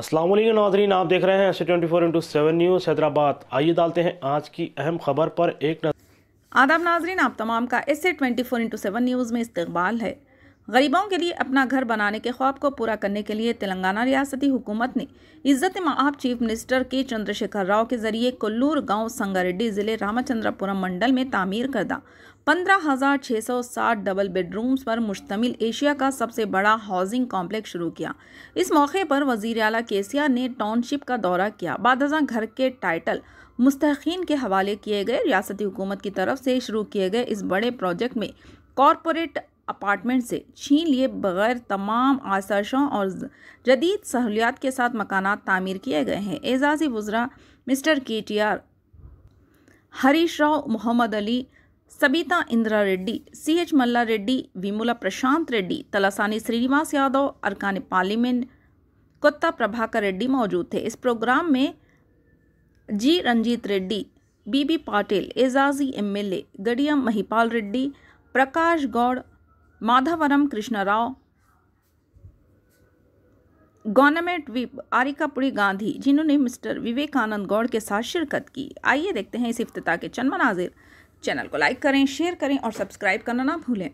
असलम नाजरीन आप देख रहे हैं ऐसे twenty four into seven news Hyderabad आइए डालते हैं आज की अहम खबर पर एक नजर आदाब नाजरीन आप तमाम का ऐसे twenty four into seven news में इस्तबाल है गरीबों के लिए अपना घर बनाने के ख्वाब को पूरा करने के लिए तेलंगाना रियासती हुकूमत ने इज्जत महाब चीफ मिनिस्टर के चंद्रशेखर राव के जरिए कोल्लूर गांव संगारेड्डी जिले रामचंद्रपुरम मंडल में तामीर करदा पंद्रह हज़ार छः सौ साठ डबल बेडरूम्स पर मुश्तमिल एशिया का सबसे बड़ा हाउसिंग कॉम्प्लेक्स शुरू किया इस मौके पर वजीर अला केसीआर ने टाउनशिप का दौरा किया बाद घर के टाइटल मुस्तकिन के हवाले किए गए रियासती हुकूमत की तरफ से शुरू किए गए इस बड़े प्रोजेक्ट में कॉरपोरेट अपार्टमेंट से छीन लिए बगैर तमाम आसाशों और जदीद सहूलियात के साथ मकान तामीर किए गए हैं एजाजी बुजरा mister K T R Harish Rao Mohammed Ali Sabitha Indira Reddy C H Malla Reddy Vemula Prashanth Reddy Talasani Srinivas Yadav अरकान पार्लियामेंट कोत्ता प्रभाकर रेड्डी मौजूद थे इस प्रोग्राम में जी रंजीत रेड्डी बीबी पाटिल एजाजी MLA Gudem Mahipal Reddy Prakash Goud Madhavaram Krishnarao government whip Arekapudi Gandhi जिन्होंने मिस्टर विवेकानंद गौड़ के साथ शिरकत की आइए देखते हैं इस इफ्तः के चंद मनाजिर चैनल को लाइक करें शेयर करें और सब्सक्राइब करना ना भूलें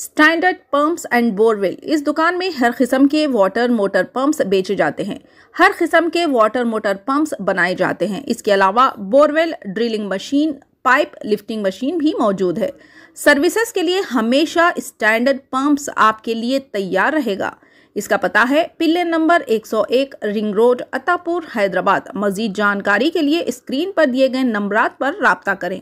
स्टैंडर्ड पंप्स एंड बोरवेल इस दुकान में हर किस्म के वाटर मोटर पंप्स बेचे जाते हैं हर किस्म के वाटर मोटर पंप्स बनाए जाते हैं इसके अलावा borewell drilling machine pipe lifting machine भी मौजूद है सर्विसेज के लिए हमेशा स्टैंडर्ड पंप्स आपके लिए तैयार रहेगा इसका पता है pillar number 101 ring road Attapur Hyderabad मजीद जानकारी के लिए स्क्रीन पर दिए गए नंबरात पर रबता करें